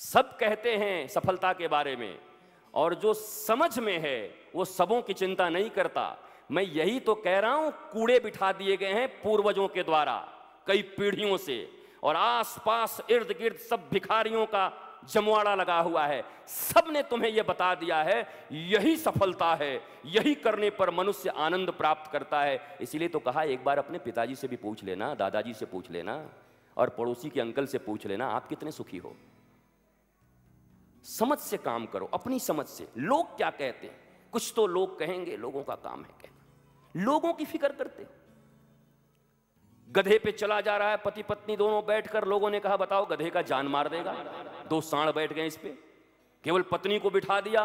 सब कहते हैं सफलता के बारे में और जो समझ में है वो सबों की चिंता नहीं करता मैं यही तो कह रहा हूं कूड़े बिठा दिए गए हैं पूर्वजों के द्वारा कई पीढ़ियों से और आसपास इर्द गिर्द सब भिखारियों का जमवाड़ा लगा हुआ है सब ने तुम्हें यह बता दिया है यही सफलता है यही करने पर मनुष्य आनंद प्राप्त करता है इसीलिए तो कहा एक बार अपने पिताजी से भी पूछ लेना दादाजी से पूछ लेना और पड़ोसी के अंकल से पूछ लेना आप कितने सुखी हो समझ से काम करो अपनी समझ से लोग क्या कहते हैं कुछ तो लोग कहेंगे लोगों का काम है कहना लोगों की फिक्र करते गधे पे चला जा रहा है पति पत्नी दोनों बैठकर लोगों ने कहा बताओ गधे का जान मार देगा दो साण बैठ गए इस पे केवल पत्नी को बिठा दिया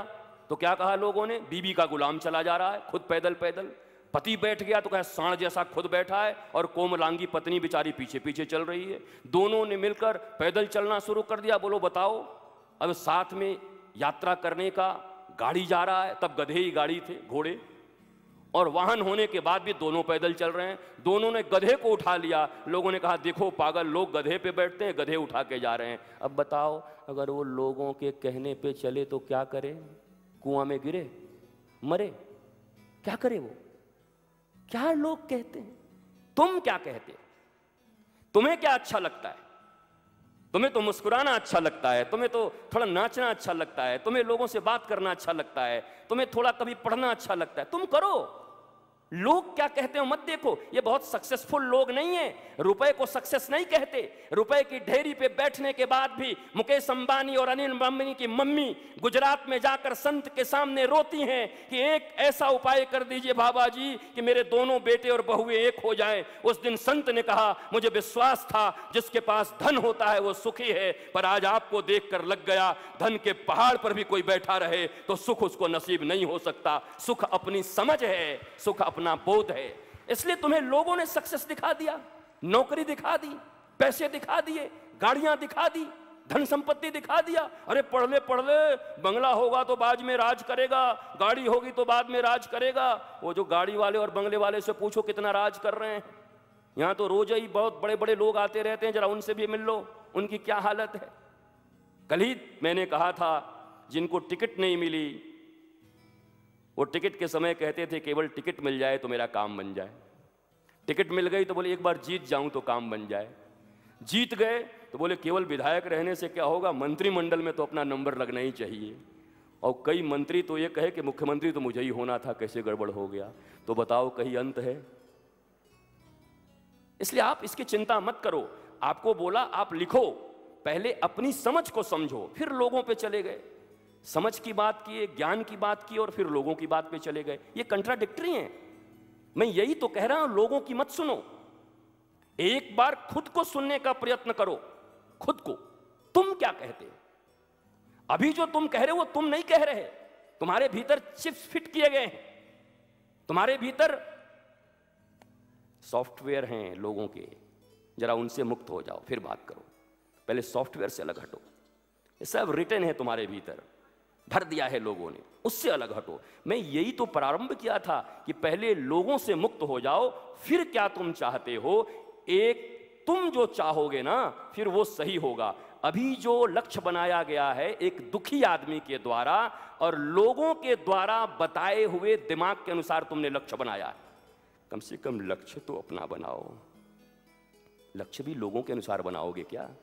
तो क्या कहा लोगों ने बीबी का गुलाम चला जा रहा है खुद पैदल पैदल पति बैठ गया तो कहे साण जैसा खुद बैठा है और कोमलांगी पत्नी बेचारी पीछे पीछे चल रही है दोनों ने मिलकर पैदल चलना शुरू कर दिया बोलो बताओ अब साथ में यात्रा करने का गाड़ी जा रहा है तब गधे ही गाड़ी थे घोड़े और वाहन होने के बाद भी दोनों पैदल चल रहे हैं दोनों ने गधे को उठा लिया लोगों ने कहा देखो पागल लोग गधे पे बैठते हैं गधे उठा के जा रहे हैं अब बताओ अगर वो लोगों के कहने पे चले तो क्या करे कुआं में गिरे मरे क्या करे वो क्या लोग कहते हैं तुम क्या कहते तुम्हें क्या अच्छा लगता है तुम्हें तो मुस्कुराना अच्छा लगता है तुम्हें तो थोड़ा नाचना अच्छा लगता है तुम्हें लोगों से बात करना अच्छा लगता है तुम्हें थोड़ा कभी पढ़ना अच्छा लगता है तुम करो लोग क्या कहते हो मत देखो ये बहुत सक्सेसफुल लोग नहीं है रुपए को सक्सेस नहीं कहते रुपए की ढेरी पे बैठने के बाद भी मुकेश अंबानी और अनिल अंबानी की मम्मी गुजरात में जाकर संत के सामने रोती हैं कि एक ऐसा उपाय कर दीजिए बाबा जी कि मेरे दोनों बेटे और बहुए एक हो जाएं उस दिन संत ने कहा मुझे विश्वास था जिसके पास धन होता है वो सुखी है पर आज आपको कर लग गया धन के पहाड़ पर भी कोई बैठा रहे तो सुख उसको नसीब नहीं हो सकता सुख अपनी समझ है सुख अपनी अपना बोध है इसलिए तुम्हें लोगों ने सक्सेस दिखा दिया नौकरी दिखा दी पैसे दिखा दिए गाड़ियां दिखा दी धन संपत्ति दिखा दिया अरे पढ़ ले पढ़ ले बंगला होगा तो बाद में राज करेगा गाड़ी होगी तो बाद में राज करेगा वो जो गाड़ी वाले और बंगले वाले से पूछो कितना राज कर रहे हैं यहाँ तो रोज ही बहुत बड़े बड़े लोग आते रहते हैं जरा उनसे भी मिल लो उनकी क्या हालत है कल ही मैंने कहा था जिनको टिकट नहीं मिली वो टिकट के समय कहते थे केवल टिकट मिल जाए तो मेरा काम बन जाए टिकट मिल गई तो बोले एक बार जीत जाऊं तो काम बन जाए जीत गए तो बोले केवल विधायक रहने से क्या होगा मंत्रिमंडल में तो अपना नंबर लगना ही चाहिए और कई मंत्री तो ये कहे कि मुख्यमंत्री तो मुझे ही होना था कैसे गड़बड़ हो गया तो बताओ कहीं अंत है इसलिए आप इसकी चिंता मत करो आपको बोला आप लिखो पहले अपनी समझ को समझो फिर लोगों पे चले गए समझ की बात किए ज्ञान की बात की और फिर लोगों की बात पे चले गए ये कंट्राडिक्टरी हैं मैं यही तो कह रहा हूं लोगों की मत सुनो एक बार खुद को सुनने का प्रयत्न करो खुद को तुम क्या कहते हो अभी जो तुम कह रहे हो वो तुम नहीं कह रहे तुम्हारे भीतर चिप्स फिट किए गए हैं तुम्हारे भीतर सॉफ्टवेयर हैं लोगों के जरा उनसे मुक्त हो जाओ फिर बात करो पहले सॉफ्टवेयर से अलग हटो ये सब रिटर्न है तुम्हारे भीतर भर दिया है लोगों ने उससे अलग हटो मैं यही तो प्रारंभ किया था कि पहले लोगों से मुक्त हो जाओ फिर क्या तुम चाहते हो एक तुम जो चाहोगे ना फिर वो सही होगा अभी जो लक्ष्य बनाया गया है एक दुखी आदमी के द्वारा और लोगों के द्वारा बताए हुए दिमाग के अनुसार तुमने लक्ष्य बनाया है कम से कम लक्ष्य तो अपना बनाओ लक्ष्य भी लोगों के अनुसार बनाओगे क्या